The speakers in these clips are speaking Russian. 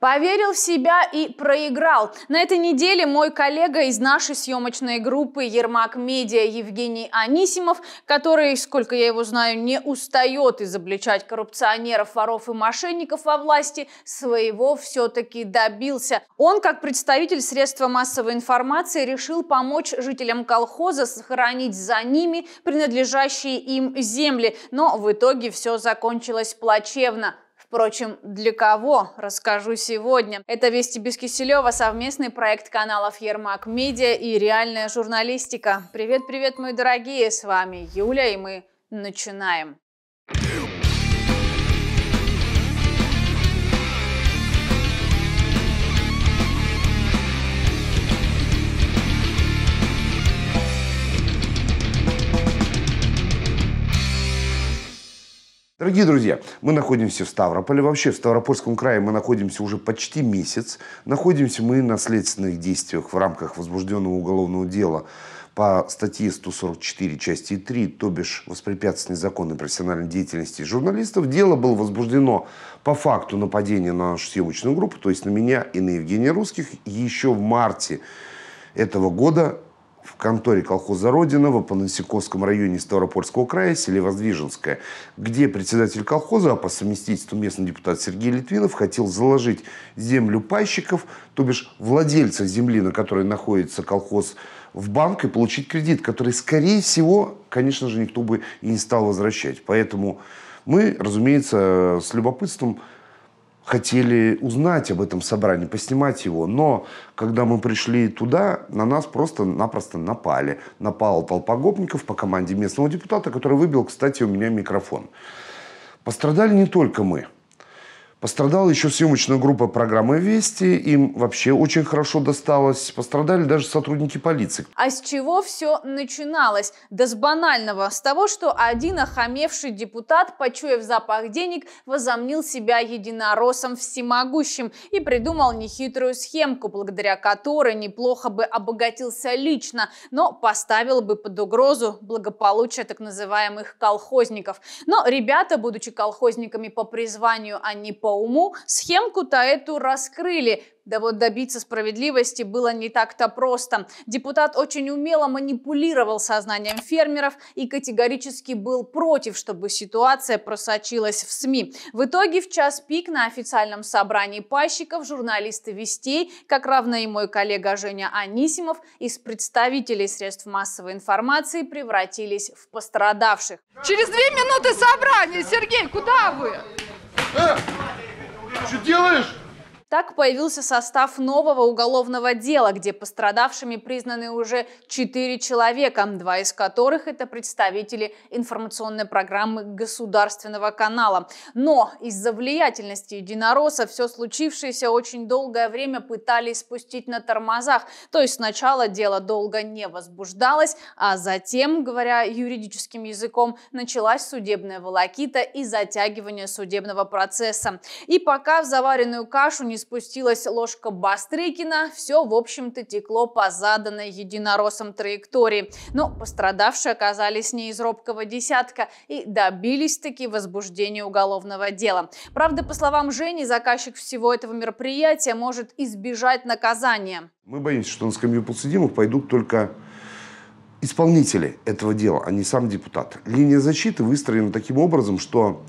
Поверил в себя и проиграл. На этой неделе мой коллега из нашей съемочной группы Ермак Медиа Евгений Анисимов, который, сколько я его знаю, не устает изобличать коррупционеров, воров и мошенников во власти, своего все-таки добился. Он, как представитель средства массовой информации, решил помочь жителям колхоза сохранить за ними принадлежащие им земли, но в итоге все закончилось плачевно. Впрочем, для кого, расскажу сегодня. Это «Вести без Киселева», совместный проект каналов Ермак Медиа и «Реальная журналистика». Привет-привет, мои дорогие, с вами Юля, и мы начинаем. Дорогие друзья, мы находимся в Ставрополе, вообще в Ставропольском крае мы находимся уже почти месяц. Находимся мы на следственных действиях в рамках возбужденного уголовного дела по статье 144 части 3, то бишь воспрепятствование законной профессиональной деятельности журналистов. Дело было возбуждено по факту нападения на нашу съемочную группу, то есть на меня и на Евгения Русских, еще в марте этого года в конторе колхоза «Родина» в Апанасиковском районе Ставропольского края, селе Воздвиженское, где председатель колхоза, а по совместительству местный депутат Сергей Литвинов, хотел заложить землю пайщиков, то бишь владельца земли, на которой находится колхоз, в банк и получить кредит, который, скорее всего, конечно же, никто бы и не стал возвращать. Поэтому мы, разумеется, с любопытством хотели узнать об этом собрании, поснимать его, но когда мы пришли туда, на нас просто-напросто напали. Напала толпа гопников по команде местного депутата, который выбил, кстати, у меня микрофон. Пострадали не только мы – Пострадала еще съемочная группа программы «Вести». Им вообще очень хорошо досталось. Пострадали даже сотрудники полиции. А с чего все начиналось? Да с банального. С того, что один охамевший депутат, почуяв запах денег, возомнил себя единоросом всемогущим и придумал нехитрую схемку, благодаря которой неплохо бы обогатился лично, но поставил бы под угрозу благополучие так называемых колхозников. Но ребята, будучи колхозниками по призванию, а не по уму, схемку-то эту раскрыли. Да вот добиться справедливости было не так-то просто. Депутат очень умело манипулировал сознанием фермеров и категорически был против, чтобы ситуация просочилась в СМИ. В итоге в час пик на официальном собрании пайщиков журналисты «Вестей», как равно и мой коллега Женя Анисимов, из представителей средств массовой информации превратились в пострадавших. Через две минуты собрания. Сергей, куда вы? Э, что делаешь? Так появился состав нового уголовного дела, где пострадавшими признаны уже четыре человека, два из которых это представители информационной программы государственного канала. Но из-за влиятельности единороссов все случившееся очень долгое время пытались спустить на тормозах. То есть сначала дело долго не возбуждалось, а затем, говоря юридическим языком, началась судебная волокита и затягивание судебного процесса. И пока в заваренную кашу не спустилась ложка Бастрыкина, все, в общем-то, текло по заданной единоросом траектории. Но пострадавшие оказались не из робкого десятка и добились-таки возбуждения уголовного дела. Правда, по словам Жени, заказчик всего этого мероприятия может избежать наказания. Мы боимся, что на скамью подсудимых пойдут только исполнители этого дела, а не сам депутат. Линия защиты выстроена таким образом, что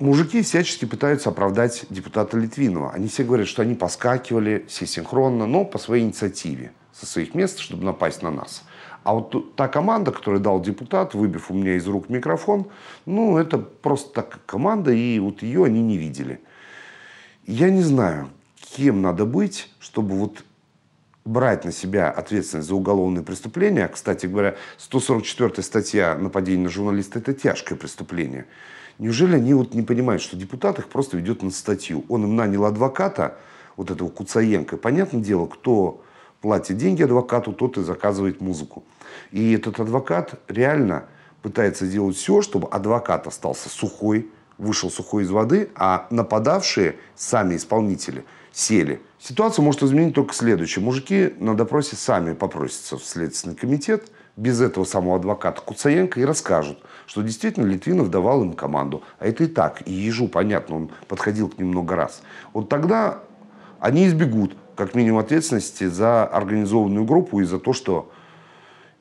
мужики всячески пытаются оправдать депутата Литвинова. Они все говорят, что они поскакивали все синхронно, но по своей инициативе со своих мест, чтобы напасть на нас. А вот та команда, которую дал депутат, выбив у меня из рук микрофон, ну, это просто так команда, и вот ее они не видели. Я не знаю, кем надо быть, чтобы вот брать на себя ответственность за уголовные преступления. Кстати говоря, 144 статья нападения на журналиста – это тяжкое преступление. Неужели они вот не понимают, что депутат их просто ведет на статью? Он им нанял адвоката, вот этого Куцаенко. Понятное дело, кто платит деньги адвокату, тот и заказывает музыку. И этот адвокат реально пытается сделать все, чтобы адвокат остался сухой, вышел сухой из воды, а нападавшие, сами исполнители, сели. Ситуацию может изменить только следующее. Мужики на допросе сами попросятся в Следственный комитет, без этого самого адвоката Куцаенко и расскажут, что действительно Литвинов давал им команду. А это и так, и Ежу, понятно, он подходил к ним много раз. Вот тогда они избегут, как минимум, ответственности за организованную группу и за то, что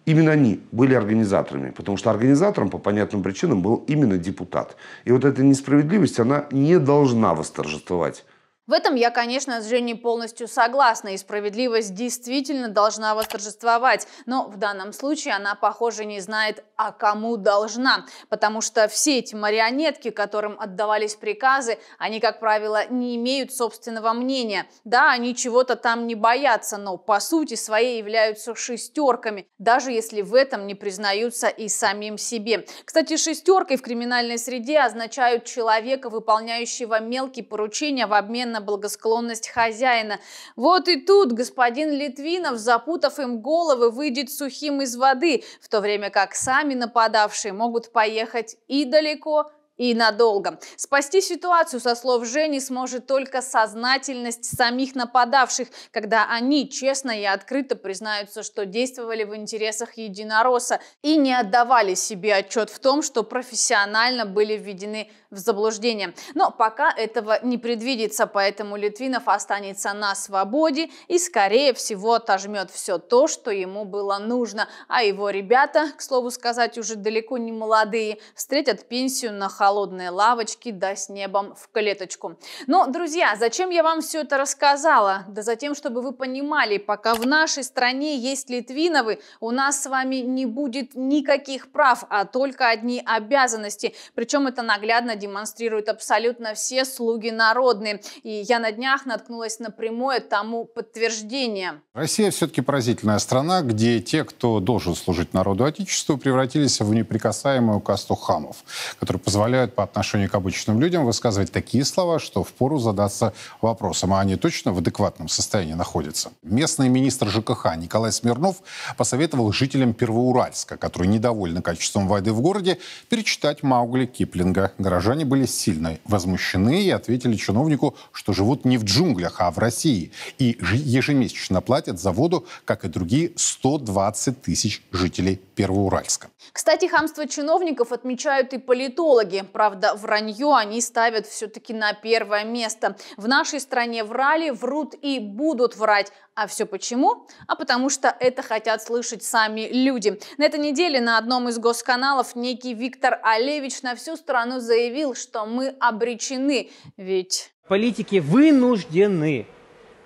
именно они были организаторами, потому что организатором по понятным причинам был именно депутат. И вот эта несправедливость, она не должна восторжествовать. В этом я, конечно, с Женей полностью согласна, и справедливость действительно должна восторжествовать, но в данном случае она, похоже, не знает, а кому должна, потому что все эти марионетки, которым отдавались приказы, они, как правило, не имеют собственного мнения. Да, они чего-то там не боятся, но по сути своей являются шестерками, даже если в этом не признаются и самим себе. Кстати, шестеркой в криминальной среде означают человека, выполняющего мелкие поручения в обмен на на благосклонность хозяина. Вот и тут господин Литвинов, запутав им головы, выйдет сухим из воды, в то время как сами нападавшие могут поехать и далеко, и надолго. Спасти ситуацию, со слов Жени, сможет только сознательность самих нападавших, когда они честно и открыто признаются, что действовали в интересах единоросса и не отдавали себе отчет в том, что профессионально были введены в заблуждение. Но пока этого не предвидится, поэтому Литвинов останется на свободе и, скорее всего, отожмет все то, что ему было нужно. А его ребята, к слову сказать, уже далеко не молодые, встретят пенсию на холодной лавочке да с небом в клеточку. Но, друзья, зачем я вам все это рассказала? Да за тем, чтобы вы понимали, пока в нашей стране есть Литвиновы, у нас с вами не будет никаких прав, а только одни обязанности. Причем это наглядно демонстрируют абсолютно все слуги народные. И я на днях наткнулась на прямое тому подтверждение. Россия все-таки поразительная страна, где те, кто должен служить народу Отечеству, превратились в неприкасаемую касту хамов, которые позволяют по отношению к обычным людям высказывать такие слова, что впору задаться вопросом, а они точно в адекватном состоянии находятся. Местный министр ЖКХ Николай Смирнов посоветовал жителям Первоуральска, которые недовольны качеством воды в городе, перечитать Маугли Киплинга «Горожан горожане были сильно возмущены и ответили чиновнику, что живут не в джунглях, а в России. И ежемесячно платят за воду, как и другие 120 тысяч жителей Первоуральска. Кстати, хамство чиновников отмечают и политологи. Правда, вранье они ставят все-таки на первое место. В нашей стране врали, врут и будут врать. А все почему? А потому что это хотят слышать сами люди. На этой неделе на одном из госканалов некий Виктор Олевич на всю страну заявил, что мы обречены, ведь... Политики вынуждены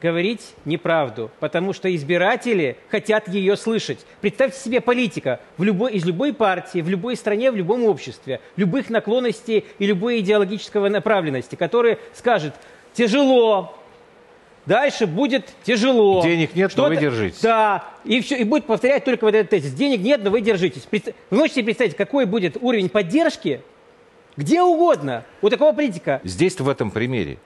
говорить неправду, потому что избиратели хотят ее слышать. Представьте себе политика в любой, из любой партии, в любой стране, в любом обществе, любых наклонностей и любой идеологического направленности, который скажет «тяжело, Дальше будет тяжело. Денег нет, но вы держитесь. Да, и, все, и будет повторять только вот этот тезис. Денег нет, но вы держитесь. Представ... Вы можете себе представить, какой будет уровень поддержки где угодно у такого политика. Здесь в этом примере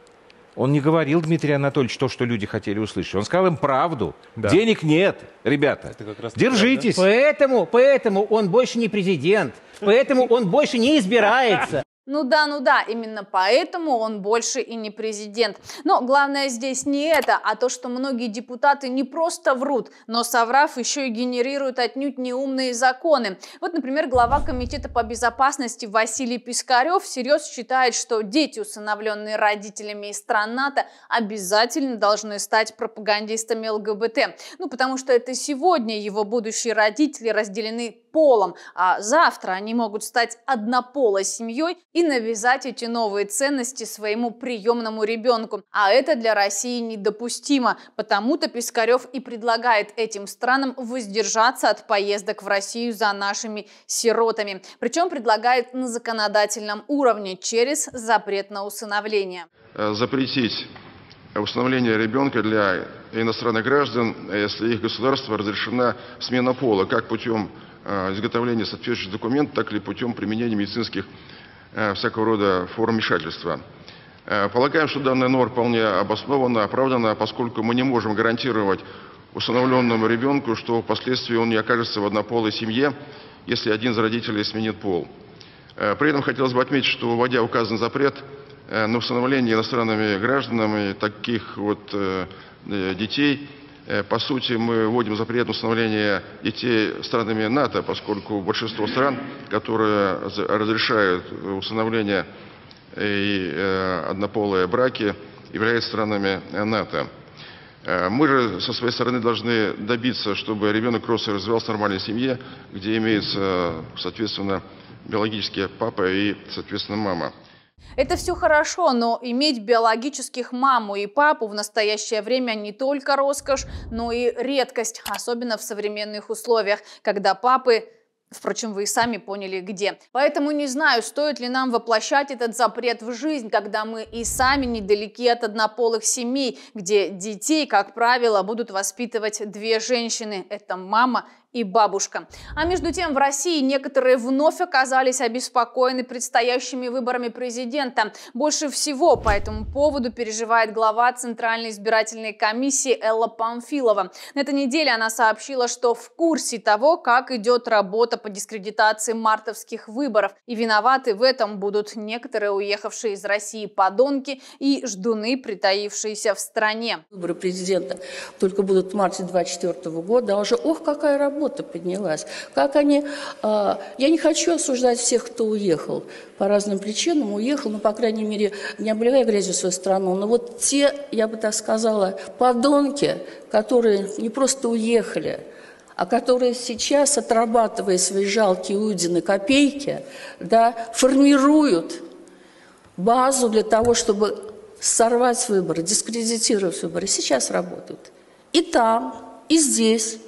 он не говорил, Дмитрий Анатольевич, то, что люди хотели услышать. Он сказал им правду. Да. Денег нет, ребята. Держитесь. Правда. Поэтому, поэтому он больше не президент. Поэтому он больше не избирается. Ну да, ну да, именно поэтому он больше и не президент. Но главное здесь не это, а то, что многие депутаты не просто врут, но соврав еще и генерируют отнюдь неумные законы. Вот, например, глава Комитета по безопасности Василий Пискарев всерьез считает, что дети, усыновленные родителями из стран НАТО, обязательно должны стать пропагандистами ЛГБТ. Ну, потому что это сегодня его будущие родители разделены полом, а завтра они могут стать однополой семьей и навязать эти новые ценности своему приемному ребенку. А это для России недопустимо. Потому-то Пискарев и предлагает этим странам воздержаться от поездок в Россию за нашими сиротами. Причем предлагает на законодательном уровне через запрет на усыновление. Э, запретить установление ребенка для иностранных граждан, если их государство разрешена смена пола, как путем э, изготовления соответствующих документов, так и путем применения медицинских Э, всякого рода форм вмешательства. Э, полагаем, что данная норма вполне обоснована, оправдана, поскольку мы не можем гарантировать усыновленному ребенку, что впоследствии он не окажется в однополой семье, если один из родителей сменит пол. Э, при этом хотелось бы отметить, что вводя указанный запрет на усыновление иностранными гражданами таких вот детей, Э, по сути, мы вводим запрет на установление детей странами НАТО, поскольку большинство стран, которые разрешают установление э, и э, однополые браки, являются странами НАТО. Мы же со своей стороны должны добиться, чтобы ребенок рос и развивался в нормальной семье, где имеется, соответственно, биологический папа и, соответственно, мама. Это все хорошо, но иметь биологических маму и папу в настоящее время не только роскошь, но и редкость, особенно в современных условиях, когда папы Впрочем, вы и сами поняли, где. Поэтому не знаю, стоит ли нам воплощать этот запрет в жизнь, когда мы и сами недалеки от однополых семей, где детей, как правило, будут воспитывать две женщины. Это мама и бабушка. А между тем в России некоторые вновь оказались обеспокоены предстоящими выборами президента. Больше всего по этому поводу переживает глава Центральной избирательной комиссии Элла Памфилова. На этой неделе она сообщила, что в курсе того, как идет работа по дискредитации мартовских выборов. И виноваты в этом будут некоторые уехавшие из России подонки и ждуны, притаившиеся в стране. Выборы президента только будут в марте 2024 года, а уже ох, какая работа! работа поднялась. Как они... А, я не хочу осуждать всех, кто уехал. По разным причинам уехал, ну, по крайней мере, не обливая грязью свою страну. Но вот те, я бы так сказала, подонки, которые не просто уехали, а которые сейчас, отрабатывая свои жалкие удины копейки, да, формируют базу для того, чтобы сорвать выборы, дискредитировать выборы, сейчас работают. И там, и здесь,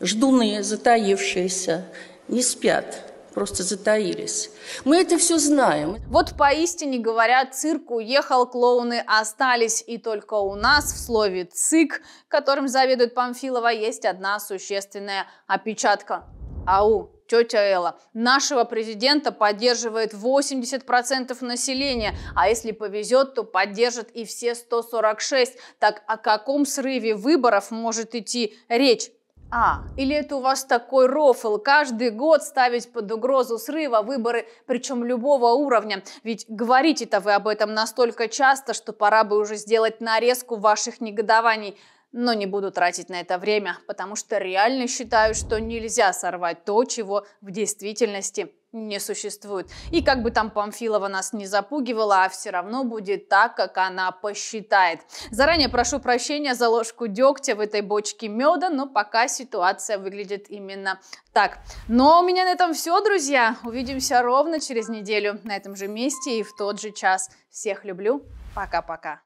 ждуны затаившиеся, не спят, просто затаились. Мы это все знаем. Вот поистине говорят, цирк уехал, клоуны остались. И только у нас в слове «цик», которым заведует Памфилова, есть одна существенная опечатка. Ау, тетя Элла, нашего президента поддерживает 80% населения, а если повезет, то поддержат и все 146. Так о каком срыве выборов может идти речь? А, или это у вас такой рофл, каждый год ставить под угрозу срыва выборы, причем любого уровня. Ведь говорите-то вы об этом настолько часто, что пора бы уже сделать нарезку ваших негодований. Но не буду тратить на это время, потому что реально считаю, что нельзя сорвать то, чего в действительности не существует. И как бы там Памфилова нас не запугивала, а все равно будет так, как она посчитает. Заранее прошу прощения за ложку дегтя в этой бочке меда, но пока ситуация выглядит именно так. Но ну, а у меня на этом все, друзья. Увидимся ровно через неделю на этом же месте и в тот же час. Всех люблю. Пока-пока.